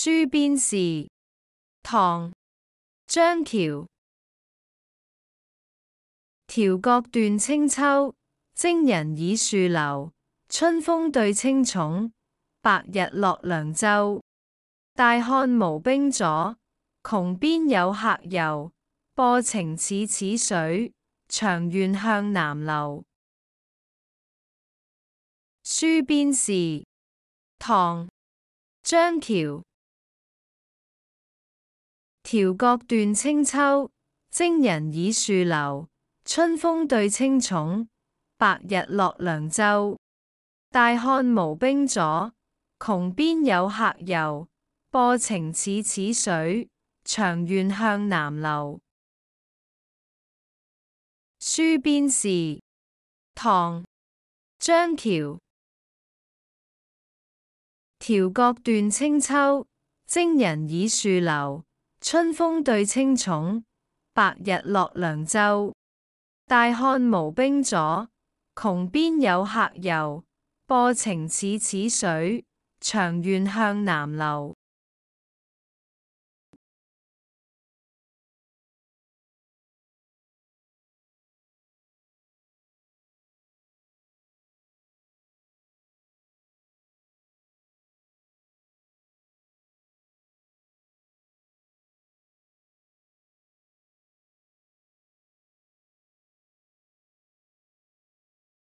《书边事》唐·张乔。条角断清秋，征人倚树流。春风对青冢，白日落凉州。大汉无兵阻，穷边有客游。波情似此水，长怨向南流。《书边事》唐·张乔。条角断清秋，征人倚树流。春风对青重，白日落凉州。大汉无兵阻，穷边有客游。波情似此水，长愿向南流。书边事，唐·张桥。条角断清秋，征人倚树流。春风对青重，白日落凉州。大汉无兵佐，穷边有客游。波情似此水，长愿向南流。